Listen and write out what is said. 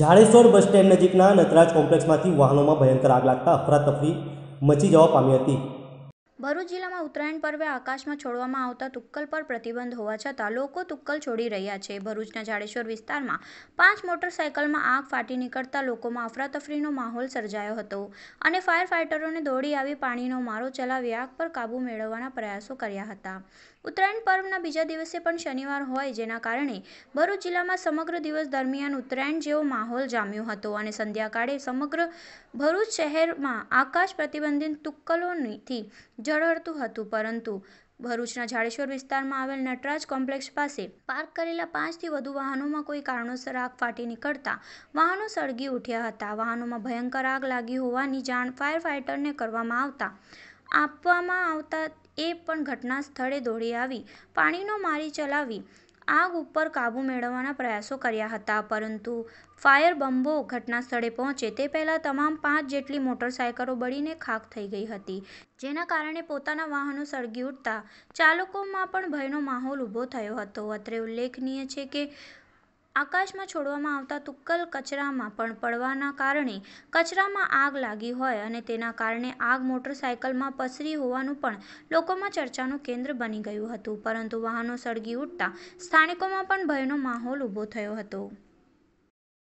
Jadeshwar bus stand નજીકના નટરાજ કોમ્પ્લેક્સમાંથી વાહનોમાં ભયંકર આગ લાગતા અફરાતફરી મચી જવા પામી હતી ભરૂચ જિલ્લામાં ઉત્તરાયણ પર્વે આકાશમાં છોડવામાં આવતા તુક્કલ પર પ્રતિબંધ હોવા છતાં લોકો તુક્કલ છોડી રહ્યા છે ભરૂચના જાડેશ્વર વિસ્તારમાં પાંચ મોટરસાયકલમાં આગ ફાટી નીકળતા લોકોમાં અફરાતફરીનો માહોલ સર્જાયો હતો અને ફાયર ફાઇટરોને દોડી આવી પાણીનો મારો ચલાવી આગ પર કાબૂ મેળવવાના પ્રયાસો કર્યા હતા ઉત્તરાયણ પર્વના બીજા દિવસે પણ શનિવાર હોય જેના કારણે ભરૂચ જિલ્લામાં સમગ્ર દિવસ દરમિયાન ઉત્તરાયણ જેવો માહોલ જામ્યો હતો અને સંધ્યાકાળે સમગ્ર ભરૂચ શહેરમાં આકાશ પ્રતિબંધિત તુક્કલોથી જળહળતું હતું પરંતુ ભરૂચના જાડેશ્વર વિસ્તારમાં આવેલ નટરાજ કોમ્પ્લેક્સ પાસે પાર્ક કરેલા પાંચથી વધુ વાહનોમાં કોઈ કારણોસર આગ ફાટી નીકળતા વાહનો સળગી ઉઠ્યા હતા વાહનોમાં ભયંકર આગ લાગી હોવાની જાણ ફાયર ફાઇટરને કરવામાં આવતા આપવામાં આવતા એ પણ ઘટના સ્થળે દોડી આવી પાણીનો મારી ચલાવી આગ ઉપર કાબુ મેળવવાના પ્રયાસો કર્યા હતા પરંતુ ફાયર બમ્બો ઘટના સ્થળે પહોંચે તે પહેલાં તમામ પાંચ જેટલી મોટરસાયકલો બળીને ખાખ થઈ ગઈ હતી જેના કારણે પોતાના વાહનો સળગી ઉઠતા ચાલકોમાં પણ ભયનો માહોલ ઊભો થયો હતો અત્રે ઉલ્લેખનીય છે કે આકાશમાં છોડવામાં આવતા તુક્કલ કચરામાં પણ પડવાના કારણે કચરામાં આગ લાગી હોય અને તેના કારણે આગ મોટરસાયકલમાં પસરી હોવાનું પણ લોકોમાં ચર્ચાનું કેન્દ્ર બની ગયું હતું પરંતુ વાહનો સળગી ઉઠતા સ્થાનિકોમાં પણ ભયનો માહોલ ઊભો થયો હતો